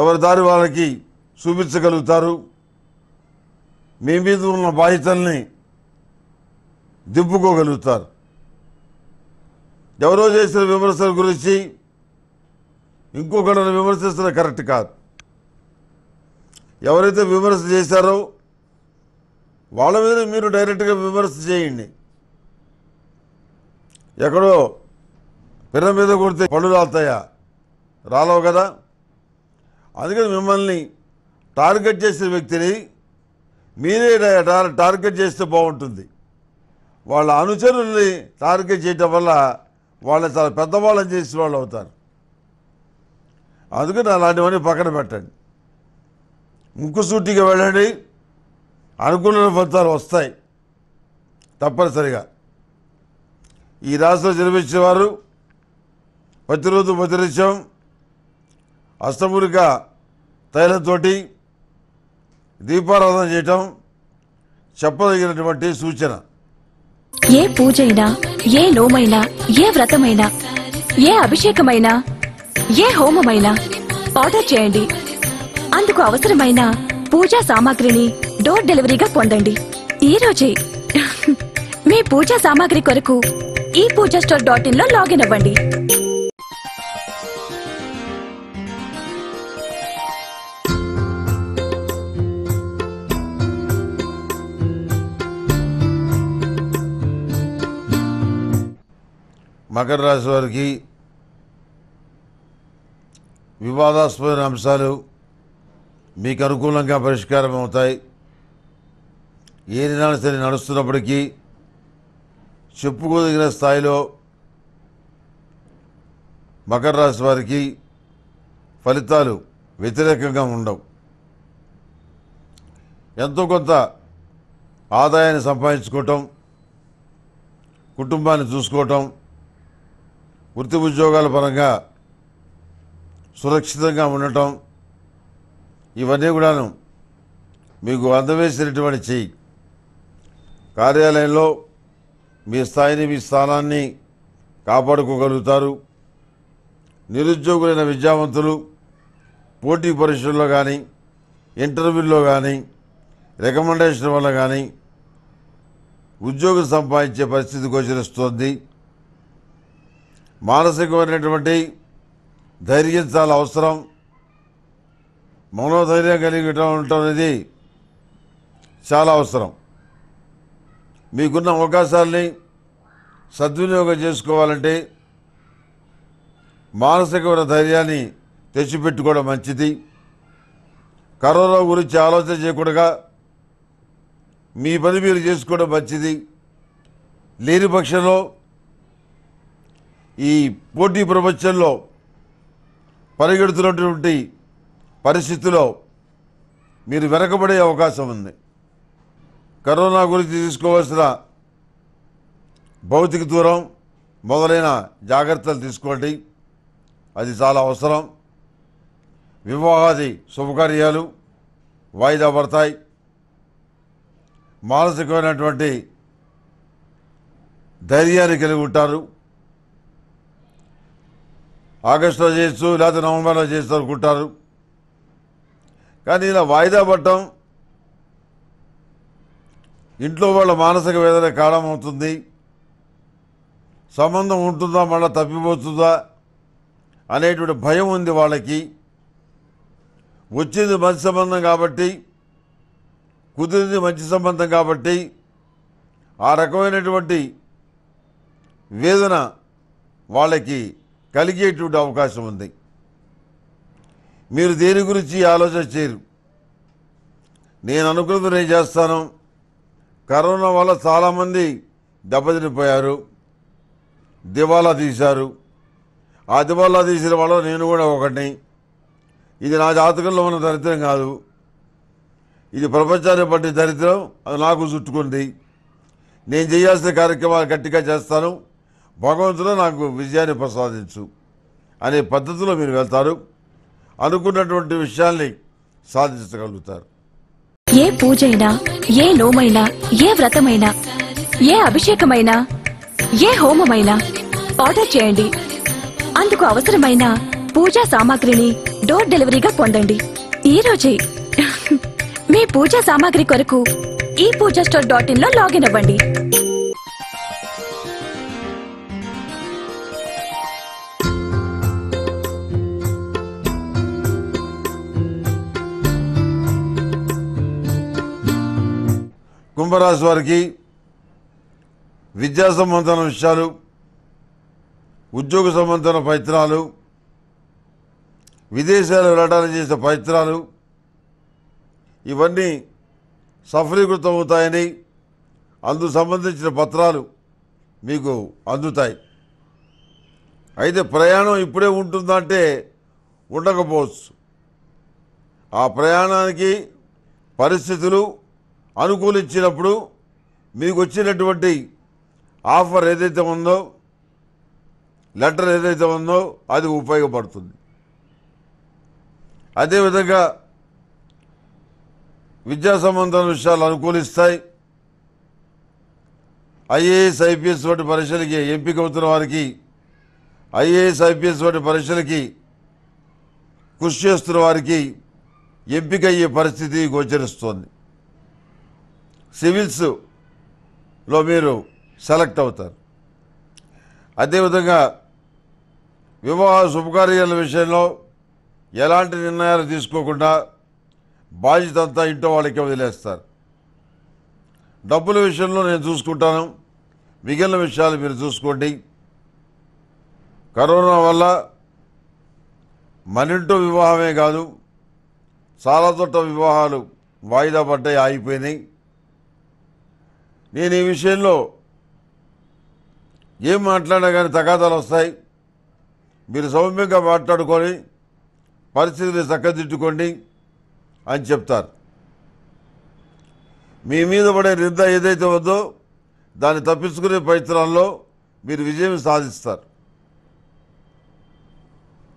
ఎవరి దారి వాళ్ళకి చూపించగలుగుతారు మీ మీద ఉన్న బాధ్యతల్ని దిప్పుకోగలుగుతారు ఎవరో చేసిన విమర్శల గురించి ఇంకొకరిని విమర్శించడం కరెక్ట్ కాదు ఎవరైతే విమర్శ చేశారో వాళ్ళ మీద మీరు డైరెక్ట్గా విమర్శ చేయండి ఎక్కడో పిల్ల మీద కొడితే పళ్ళు రాతాయా రాలవు కదా అందుకని మిమ్మల్ని టార్గెట్ చేసిన వ్యక్తిని మీరే టార్గెట్ చేస్తే బాగుంటుంది వాళ్ళ అనుచరుల్ని టార్గెట్ చేయటం వల్ల వాళ్ళు చాలా పెద్దవాళ్ళని చేసిన వాళ్ళు అవుతారు అందుకని అలాంటివన్నీ పక్కన పెట్టండి ముక్కుసూటిగా వెళ్ళండి అనుకున్న ఫలితాలు వస్తాయి తప్పనిసరిగా ఈ రాష్ట్రం జన్మించిన వారు ప్రతిరోజు ప్రతినిత్యం అష్టమూలిక తైలంతో దీపారాధన చేయటం చెప్పదగినటువంటి సూచన ఏ పూజైనా ఏ నోమైనా ఏ వ్రతమైనా ఏ అభిషేకమైనా ఏ హోమమైనా ఆర్డర్ చేయండి అందుకు అవసరమైన పూజా సామాగ్రిని డోర్ డెలివరీగా పొందండి ఈ రోజే [laughs] మీ పూజా సామాగ్రి కొరకు ఈ పూజా స్టోర్ డాట్ ఇన్ లో లాగిన్ అవ్వండి మకర రాశి వారికి వివాదాస్పదమైన అంశాలు మీకు అనుకూలంగా పరిష్కారం అవుతాయి ఏ దినాలు సరే నడుస్తున్నప్పటికీ చెప్పుకోదగిన స్థాయిలో మకర రాశి వారికి ఫలితాలు వ్యతిరేకంగా ఉండవు ఎంతో కొంత ఆదాయాన్ని సంపాదించుకోవటం కుటుంబాన్ని చూసుకోవటం వృత్తి ఉద్యోగాల పరంగా సురక్షితంగా ఉండటం ఇవన్నీ కూడాను మీకు అందవేసినటువంటి చెయ్యి కార్యాలయంలో మీ స్థాయిని మీ స్థానాన్ని కాపాడుకోగలుగుతారు నిరుద్యోగులైన విద్యావంతులు పోటీ పరీక్షల్లో కానీ ఇంటర్వ్యూల్లో కానీ రికమెండేషన్ వల్ల కానీ ఉద్యోగం సంపాదించే పరిస్థితి గోచరిస్తోంది మానసికమైనటువంటి ధైర్యం చాలా అవసరం మనోధైర్యం కలిగి ఉంటుంది చాలా అవసరం మీకున్న అవకాశాలని సద్వినియోగం చేసుకోవాలంటే మానసికమైన ధైర్యాన్ని తెచ్చిపెట్టుకోవడం మంచిది కరోనా గురించి ఆలోచన చేయకుండా మీ పని మీరు చేసుకోవడం మంచిది లేని పక్షంలో ఈ పోటీ ప్రపంచంలో పరిగెడుతున్నటువంటి పరిస్థితిలో మీరు వెనకబడే అవకాశం ఉంది కరోనా గురించి తీసుకోవాల్సిన భౌతిక దూరం మొదలైన జాగ్రత్తలు తీసుకోండి అది చాలా అవసరం వివాహాది శుభకార్యాలు వాయిదా పడతాయి మానసికమైనటువంటి ధైర్యాన్ని కలిగి ఉంటారు ఆగస్టులో చేయొచ్చు లేదా నవంబర్లో చేస్తారు అనుకుంటారు కానీ ఇలా వాయిదా పడటం ఇంట్లో వాళ్ళ మానసిక వేదన కారణమవుతుంది సంబంధం ఉంటుందా మళ్ళీ తప్పిపోతుందా అనేటువంటి భయం ఉంది వాళ్ళకి వచ్చింది మంచి సంబంధం కాబట్టి కుదిరింది మంచి సంబంధం కాబట్టి ఆ రకమైనటువంటి వేదన వాళ్ళకి కలిగేటువంటి అవకాశం ఉంది మీరు దేని గురించి ఆలోచన చేయరు నేను అనుకున్నది నేను చేస్తాను కరోనా వల్ల చాలామంది దెబ్బతినిపోయారు దివాలా తీశారు ఆ దివాలా తీసిన వాళ్ళు నేను కూడా ఒకటి ఇది నా జాతకంలో ఉన్న దరిద్రం కాదు ఇది ప్రపంచాన్ని పట్టిన దరిద్రం అది నాకు చుట్టుకుంది నేను చేయాల్సిన కార్యక్రమాలు గట్టిగా చేస్తాను భగవంతుడు నాకు విజయాన్ని ప్రసాదించు అనే పద్ధతిలో మీరు వెళ్తారు అనుకున్నటువంటి విషయాల్ని సాధించగలుగుతారు ఏ పూజైనా ఏ నోమైనా ఏ వ్రతమైనా ఏ అభిషేకమైనా ఏ హోమమైనా ఆర్డర్ చేయండి అందుకు అవసరమైన పూజా సామాగ్రిని డోర్ డెలివరీగా పొందండి ఈ రోజే మీ పూజా సామాగ్రి కొరకు ఈ పూజా స్టోర్ డాట్ ఇన్ లో లాగిన్ అవ్వండి కుటుంబరాజు వారికి విద్యా సంబంధమైన విషయాలు ఉద్యోగ సంబంధమైన పత్రాలు విదేశాలు వెళ్ళడానికి చేసే పవిత్రాలు ఇవన్నీ సఫలీకృతం అవుతాయని అందుకు సంబంధించిన పత్రాలు మీకు అందుతాయి అయితే ప్రయాణం ఇప్పుడే ఉంటుందంటే ఉండకపోవచ్చు ఆ ప్రయాణానికి పరిస్థితులు అనుకూలించినప్పుడు మీకు వచ్చినటువంటి ఆఫర్ ఏదైతే ఉందో లెటర్ ఏదైతే ఉందో అది ఉపయోగపడుతుంది అదేవిధంగా విద్యా సంబంధమైన విషయాలు అనుకూలిస్తాయి ఐఏఎస్ ఐపీఎస్ వంటి పరీక్షలకి ఎంపిక అవుతున్న వారికి ఐఏఎస్ ఐపీఎస్ వంటి పరీక్షలకి కృషి చేస్తున్న వారికి ఎంపిక అయ్యే పరిస్థితి గోచరిస్తోంది సివిల్స్లో మీరు సెలెక్ట్ అవుతారు అదేవిధంగా వివాహ శుభకార్యాల విషయంలో ఎలాంటి నిర్ణయాలు తీసుకోకుండా బాధ్యత అంతా ఇంట్లో వాళ్ళకి వదిలేస్తారు డబ్బుల విషయంలో నేను చూసుకుంటాను మిగిలిన విషయాలు మీరు చూసుకోండి కరోనా వల్ల మనింటూ వివాహమే కాదు చాలా చోట్ల వివాహాలు వాయిదా పడ్డాయి ఆగిపోయినాయి నేను ఈ విషయంలో ఏం మాట్లాడినా కానీ తగాదాలు వస్తాయి మీరు సౌమ్యంగా మాట్లాడుకొని పరిస్థితిని చక్కదిద్దుకోండి అని చెప్తారు మీ మీద పడే నింద ఏదైతే ఉందో దాన్ని తప్పించుకునే ప్రయత్నాల్లో మీరు విజయం సాధిస్తారు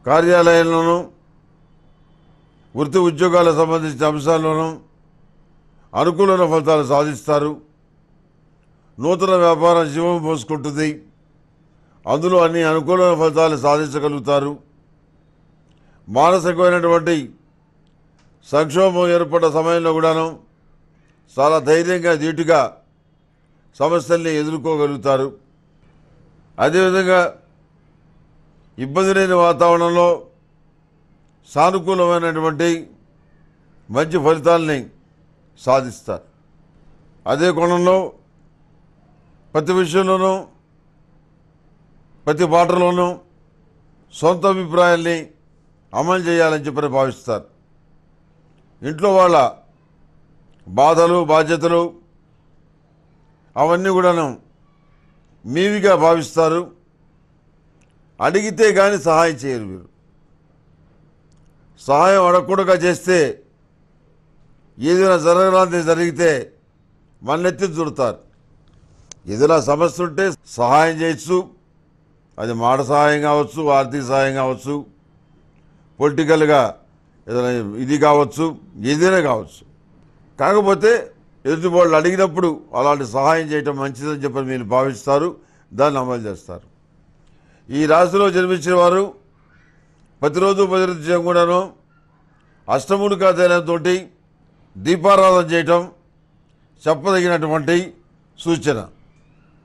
కార్యాలయంలోనూ వృత్తి ఉద్యోగాలకు సంబంధించిన అంశాల్లోనూ అనుకూలమైన ఫలితాలు సాధిస్తారు నూతన వ్యాపారం జీవం పోసుకుంటుంది అందులో అన్ని అనుకూలమైన ఫలితాలు సాధించగలుగుతారు మానసికమైనటువంటి సంక్షోభం ఏర్పడ్డ సమయంలో కూడాను చాలా ధైర్యంగా ధీటుగా సమస్యల్ని ఎదుర్కోగలుగుతారు అదేవిధంగా ఇబ్బంది లేని వాతావరణంలో సానుకూలమైనటువంటి మంచి ఫలితాలని సాధిస్తారు అదే కోణంలో ప్రతి విషయంలోనూ ప్రతి పాటలోనూ సొంత అభిప్రాయాల్ని అమలు చేయాలని చెప్పని భావిస్తారు ఇంట్లో వాళ్ళ బాధలు బాధ్యతలు అవన్నీ కూడాను మీవిగా భావిస్తారు అడిగితే కానీ సహాయం చేయరు మీరు సహాయం అడగకూడగా చేస్తే ఏదైనా జరగలాంటి జరిగితే మన నెత్తి చూడతారు ఏదైనా సమస్య ఉంటే సహాయం చేయొచ్చు అది మాట సహాయం కావచ్చు ఆర్థిక సహాయం కావచ్చు పొలిటికల్గా ఏదైనా ఇది కావచ్చు ఏదైనా కావచ్చు కాకపోతే ఎదుటి వాళ్ళు అడిగినప్పుడు అలాంటి సహాయం చేయటం మంచిదని చెప్పని మీరు భావిస్తారు దాన్ని అమలు చేస్తారు ఈ రాశిలో జన్మించిన వారు ప్రతిరోజు ప్రతిరోజు చేయకుండాను కూడాను అష్టముడు కాదైనంతో దీపారాధన చేయటం చెప్పదగినటువంటి సూచన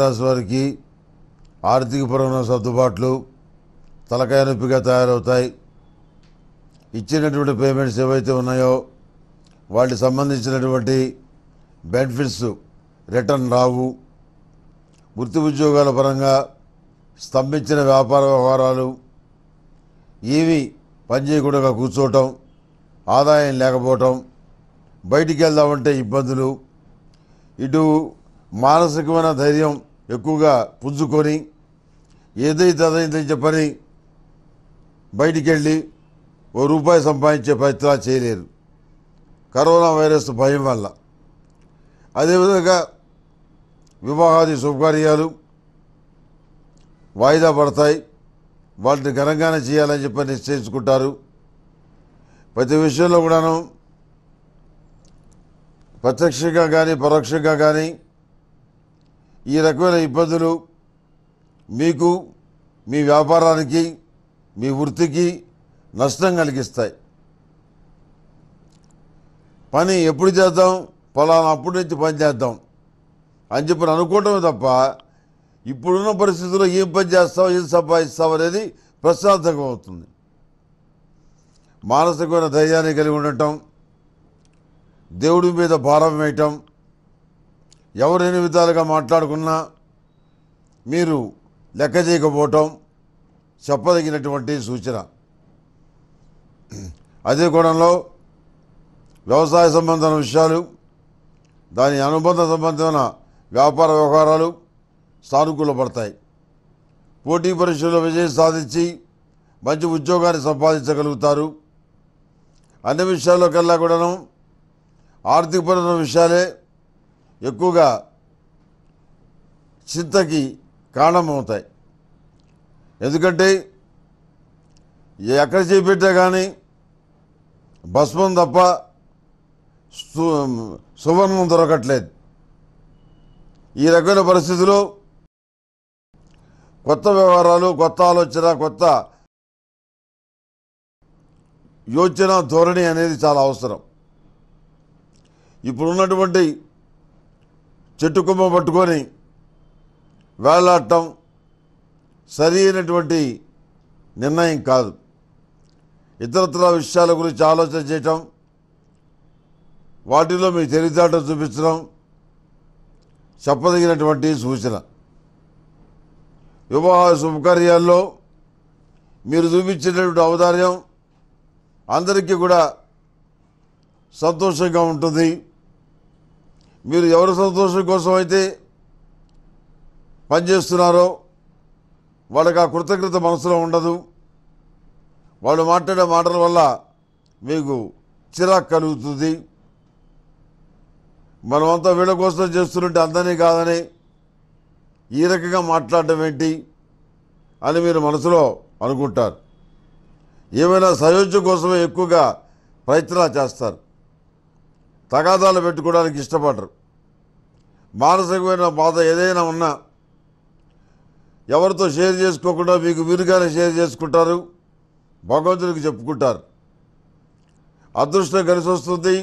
రాశి వారికి ఆర్థికపరమైన సర్దుబాట్లు తలకాయ నొప్పిగా తయారవుతాయి ఇచ్చినటువంటి పేమెంట్స్ ఏవైతే ఉన్నాయో వాటికి సంబంధించినటువంటి బెనిఫిట్స్ రిటర్న్ రావు వృత్తి ఉద్యోగాల పరంగా స్తంభించిన వ్యాపార వ్యవహారాలు ఏవి పనిచేయకుండా కూర్చోవటం ఆదాయం లేకపోవటం బయటికి వెళ్దామంటే ఇబ్బందులు ఇటు మానసికమైన ధైర్యం ఎక్కువగా పుంజుకొని ఏదైతే అదైతే చెప్పని బయటికి వెళ్ళి ఓ రూపాయి సంపాదించే ప్రయత్నాలు చేయలేరు కరోనా వైరస్ భయం వల్ల అదేవిధంగా వివాహాది శుభకార్యాలు వాయిదా పడతాయి వాటిని ఘనంగానే చేయాలని చెప్పి నిశ్చయించుకుంటారు ప్రతి విషయంలో కూడాను ప్రత్యక్షంగా కానీ పరోక్షంగా కానీ ఈ రకమైన ఇబ్బందులు మీకు మీ వ్యాపారానికి మీ వృత్తికి నష్టం కలిగిస్తాయి పని ఎప్పుడు చేద్దాం పలానా అప్పటి నుంచి పని చేద్దాం అని చెప్పి అనుకోవటమే తప్ప ఇప్పుడున్న పరిస్థితుల్లో ఏం పని చేస్తావు ఏం సంపాదిస్తావు అనేది ప్రశాంతకం అవుతుంది మానసికమైన ధైర్యాన్ని కలిగి ఉండటం దేవుడి మీద భారం వేయటం ఎవరిని విధాలుగా మాట్లాడుకున్నా మీరు లెక్క చేయకపోవటం చెప్పదగినటువంటి సూచన అదే కోణంలో వ్యవసాయ సంబంధమైన విషయాలు దాని అనుబంధ సంబంధమైన వ్యాపార వ్యవహారాలు సానుకూలపడతాయి పోటీ పరీక్షల్లో విజయం సాధించి మంచి ఉద్యోగాన్ని సంపాదించగలుగుతారు అన్ని విషయాల్లోకెల్లా కూడాను కూడాను ఆర్థికపరమైన విషయాలే ఎక్కువగా చింతకి కారణమవుతాయి ఎందుకంటే ఎక్కడ చేపెట్టా కానీ భస్మం తప్ప సువర్ణం దొరకట్లేదు ఈ రకమైన పరిస్థితిలో కొత్త వ్యవహారాలు కొత్త ఆలోచన కొత్త యోచన ధోరణి అనేది చాలా అవసరం ఇప్పుడున్నటువంటి చెట్టు కొమ్మ పట్టుకొని వేలాడటం సరి అయినటువంటి నిర్ణయం కాదు ఇతరత్ర విషయాల గురించి ఆలోచన చేయటం వాటిలో మీ తెలివితేటలు చూపించడం చెప్పదగినటువంటి సూచన వివాహ శుభకార్యాల్లో మీరు చూపించినటువంటి ఔదార్యం అందరికీ కూడా సంతోషంగా ఉంటుంది మీరు ఎవరి సంతోషం కోసం అయితే పనిచేస్తున్నారో వాళ్ళకి ఆ కృతజ్ఞత మనసులో ఉండదు వాళ్ళు మాట్లాడే మాటల వల్ల మీకు చిరాకు కలుగుతుంది మనమంతా వీళ్ళ కోసం చేస్తుంటే అందరినీ కాదని ఈ రకంగా మాట్లాడటం ఏంటి అని మీరు మనసులో అనుకుంటారు ఏమైనా సయోధ్య కోసమే ఎక్కువగా ప్రయత్నాలు చేస్తారు తగాదాలు పెట్టుకోవడానికి ఇష్టపడరు మానసికమైన బాధ ఏదైనా ఉన్నా ఎవరితో షేర్ చేసుకోకుండా మీకు వీరుగానే షేర్ చేసుకుంటారు భగవంతుడికి చెప్పుకుంటారు అదృష్టం కలిసి వస్తుంది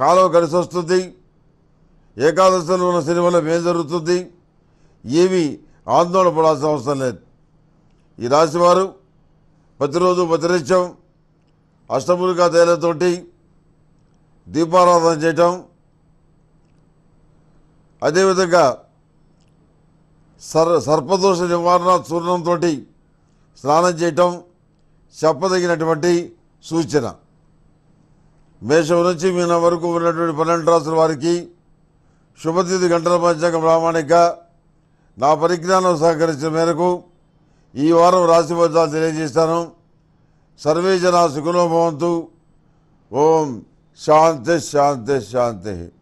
కాలం కలిసి వస్తుంది ఏకాదశిలో ఉన్న సినిమాలో మేం ఏం జరుగుతుంది ఏవి ఆందోళన పడాల్సిన అవసరం లేదు ఈ రాశివారు ప్రతిరోజు ప్రతినిత్యం అష్టములుగా తేలతోటి దీపారాధన చేయటం అదేవిధంగా సర్ సర్పదోష నివారణ చూర్ణంతో స్నానం చేయటం చెప్పదగినటువంటి సూచన మేషం నుంచి మీన వరకు ఉన్నటువంటి పన్నెండు రాసుల వారికి శుభతిథి గంటల పంచాంగ ప్రామాణిక నా పరిజ్ఞానం సహకరించిన మేరకు ఈ వారం రాశి తెలియజేస్తాను సర్వే జనా సుఖనోభవంతు భవంతు ఓం శాంతి శాంతి శాంతి